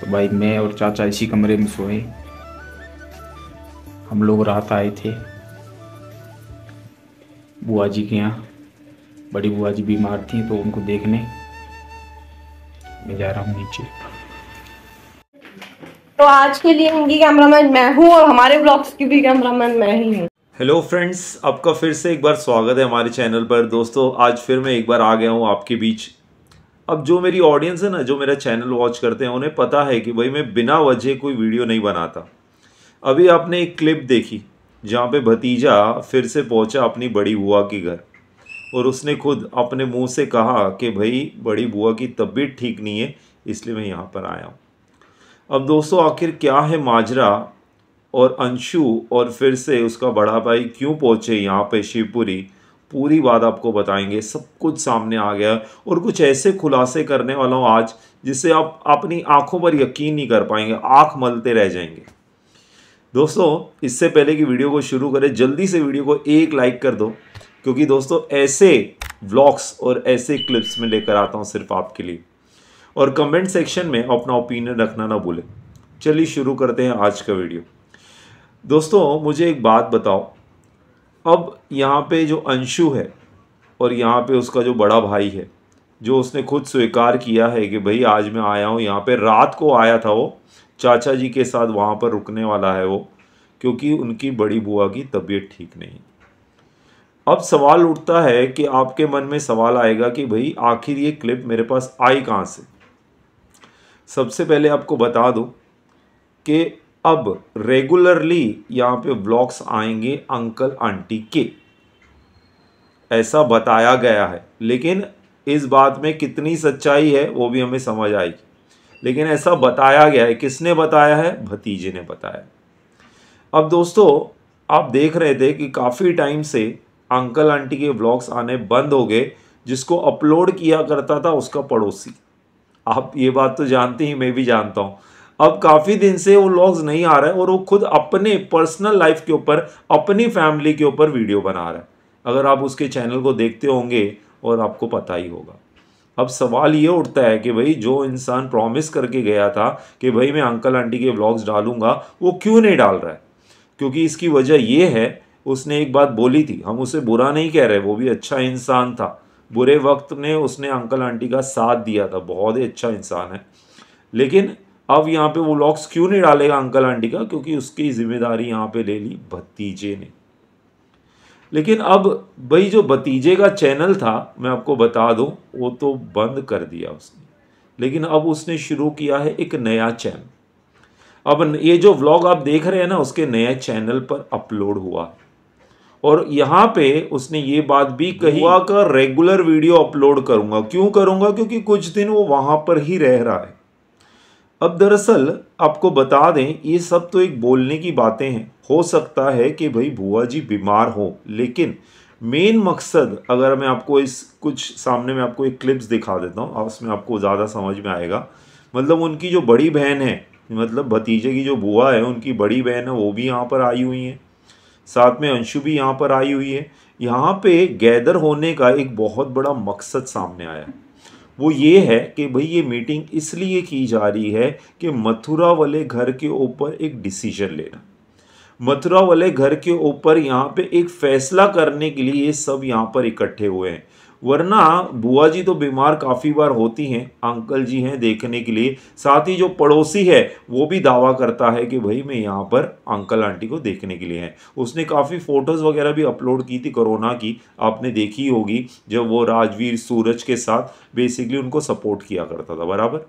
तो भाई मैं और चाचा इसी कमरे में सोए हम लोग रात आए थे बुआ जी के यहाँ बड़ी बुआ जी बीमार थी तो उनको देखने मैं जा रहा हूँ नीचे तो आज के लिए उनकी कैमरामैन मैं हूँ और हमारे ब्लॉग्स की भी कैमरामैन मैं ही हूँ हेलो फ्रेंड्स आपका फिर से एक बार स्वागत है हमारे चैनल पर दोस्तों आज फिर मैं एक बार आ गया हूँ आपके बीच अब जो मेरी ऑडियंस है ना जो मेरा चैनल वॉच करते हैं उन्हें पता है कि भाई मैं बिना वजह कोई वीडियो नहीं बनाता अभी आपने एक क्लिप देखी जहाँ पे भतीजा फिर से पहुँचा अपनी बड़ी बुआ के घर और उसने खुद अपने मुंह से कहा कि भाई बड़ी बुआ की तबीयत ठीक नहीं है इसलिए मैं यहाँ पर आया हूँ अब दोस्तों आखिर क्या है माजरा और अंशु और फिर से उसका बड़ा भाई क्यों पहुँचे यहाँ पे शिवपुरी पूरी बात आपको बताएंगे सब कुछ सामने आ गया और कुछ ऐसे खुलासे करने वाला हूँ आज जिससे आप अपनी आंखों पर यकीन नहीं कर पाएंगे आंख मलते रह जाएंगे दोस्तों इससे पहले कि वीडियो को शुरू करें जल्दी से वीडियो को एक लाइक कर दो क्योंकि दोस्तों ऐसे व्लॉग्स और ऐसे क्लिप्स में लेकर आता हूँ सिर्फ आपके लिए और कमेंट सेक्शन में अपना ओपिनियन रखना ना भूलें चलिए शुरू करते हैं आज का वीडियो दोस्तों मुझे एक बात बताओ अब यहाँ पे जो अंशु है और यहाँ पे उसका जो बड़ा भाई है जो उसने खुद स्वीकार किया है कि भाई आज मैं आया हूँ यहाँ पे रात को आया था वो चाचा जी के साथ वहाँ पर रुकने वाला है वो क्योंकि उनकी बड़ी बुआ की तबीयत ठीक नहीं अब सवाल उठता है कि आपके मन में सवाल आएगा कि भाई आखिर ये क्लिप मेरे पास आई कहाँ से सबसे पहले आपको बता दूँ कि अब रेगुलरली यहाँ पे ब्लॉग्स आएंगे अंकल आंटी के ऐसा बताया गया है लेकिन इस बात में कितनी सच्चाई है वो भी हमें समझ आएगी लेकिन ऐसा बताया गया है किसने बताया है भतीजे ने बताया अब दोस्तों आप देख रहे थे कि काफ़ी टाइम से अंकल आंटी के ब्लॉग्स आने बंद हो गए जिसको अपलोड किया करता था उसका पड़ोसी आप ये बात तो जानते ही मैं भी जानता हूँ अब काफ़ी दिन से वो लॉग्स नहीं आ रहा है और वो खुद अपने पर्सनल लाइफ के ऊपर अपनी फैमिली के ऊपर वीडियो बना रहा है अगर आप उसके चैनल को देखते होंगे और आपको पता ही होगा अब सवाल ये उठता है कि भाई जो इंसान प्रॉमिस करके गया था कि भाई मैं अंकल आंटी के ब्लॉग्स डालूंगा वो क्यों नहीं डाल रहा है क्योंकि इसकी वजह ये है उसने एक बात बोली थी हम उसे बुरा नहीं कह रहे वो भी अच्छा इंसान था बुरे वक्त में उसने अंकल आंटी का साथ दिया था बहुत ही अच्छा इंसान है लेकिन अब यहाँ पे वो लॉक्स क्यों नहीं डालेगा अंकल आंटी का क्योंकि उसकी जिम्मेदारी यहाँ पे ले ली भतीजे ने लेकिन अब भाई जो भतीजे का चैनल था मैं आपको बता दूँ वो तो बंद कर दिया उसने लेकिन अब उसने शुरू किया है एक नया चैनल अब ये जो व्लॉग आप देख रहे हैं ना उसके नए चैनल पर अपलोड हुआ है और यहाँ पे उसने ये बात भी कही हुआ का रेगुलर वीडियो अपलोड करूँगा क्यों करूँगा क्योंकि कुछ दिन वो वहाँ पर ही रह रहा है अब दरअसल आपको बता दें ये सब तो एक बोलने की बातें हैं हो सकता है कि भाई बुआ जी बीमार हो लेकिन मेन मकसद अगर मैं आपको इस कुछ सामने में आपको एक क्लिप्स दिखा देता हूँ उसमें आपको ज़्यादा समझ में आएगा मतलब उनकी जो बड़ी बहन है मतलब भतीजे की जो बुआ है उनकी बड़ी बहन है वो भी यहाँ पर आई हुई है साथ में अंशु भी यहाँ पर आई हुई है यहाँ पे गैदर होने का एक बहुत बड़ा मकसद सामने आया है वो ये है कि भाई ये मीटिंग इसलिए की जा रही है कि मथुरा वाले घर के ऊपर एक डिसीजन लेना मथुरा वाले घर के ऊपर यहाँ पे एक फैसला करने के लिए ये सब यहाँ पर इकट्ठे हुए हैं वरना बुआ जी तो बीमार काफ़ी बार होती हैं अंकल जी हैं देखने के लिए साथ ही जो पड़ोसी है वो भी दावा करता है कि भाई मैं यहाँ पर अंकल आंटी को देखने के लिए हैं उसने काफ़ी फ़ोटोज़ वगैरह भी अपलोड की थी कोरोना की आपने देखी होगी जब वो राजवीर सूरज के साथ बेसिकली उनको सपोर्ट किया करता था बराबर